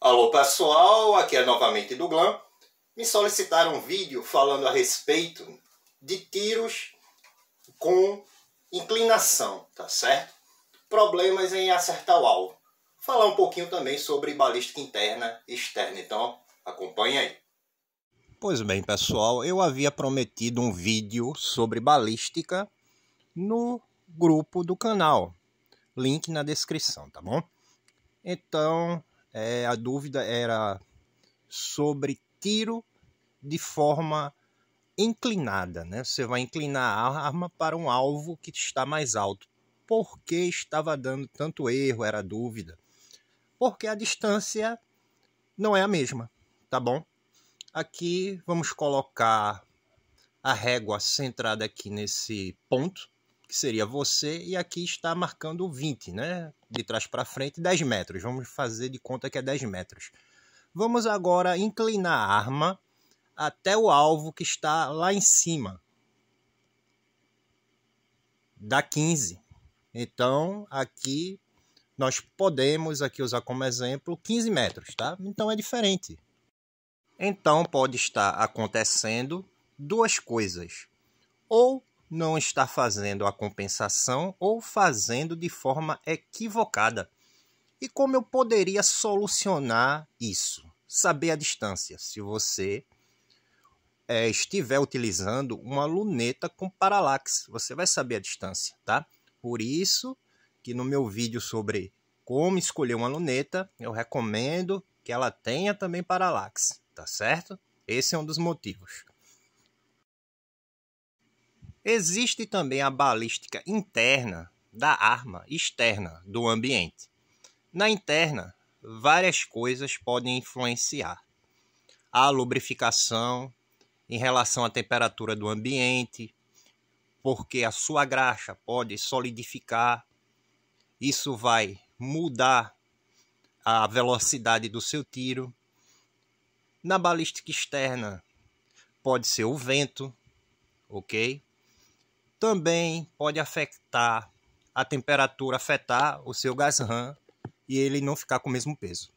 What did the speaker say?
Alô pessoal, aqui é novamente do Glam. Me solicitaram um vídeo falando a respeito de tiros com inclinação, tá certo? Problemas em acertar o alvo. Falar um pouquinho também sobre balística interna e externa, então acompanhe aí. Pois bem, pessoal, eu havia prometido um vídeo sobre balística no grupo do canal. Link na descrição, tá bom? Então, é, a dúvida era sobre tiro de forma inclinada, né? Você vai inclinar a arma para um alvo que está mais alto. Por que estava dando tanto erro? Era a dúvida. Porque a distância não é a mesma, tá bom? Aqui vamos colocar a régua centrada aqui nesse ponto que seria você, e aqui está marcando 20, né? De trás para frente, 10 metros. Vamos fazer de conta que é 10 metros. Vamos agora inclinar a arma até o alvo que está lá em cima. Dá 15. Então, aqui nós podemos aqui usar como exemplo 15 metros, tá? Então é diferente. Então pode estar acontecendo duas coisas. Ou não está fazendo a compensação ou fazendo de forma equivocada. E como eu poderia solucionar isso? Saber a distância, se você é, estiver utilizando uma luneta com paralaxe, você vai saber a distância, tá? Por isso que no meu vídeo sobre como escolher uma luneta, eu recomendo que ela tenha também paralaxe, tá certo? Esse é um dos motivos. Existe também a balística interna da arma externa do ambiente. Na interna, várias coisas podem influenciar. A lubrificação em relação à temperatura do ambiente, porque a sua graxa pode solidificar. Isso vai mudar a velocidade do seu tiro. Na balística externa, pode ser o vento, ok? também pode afetar a temperatura, afetar o seu gas RAM e ele não ficar com o mesmo peso.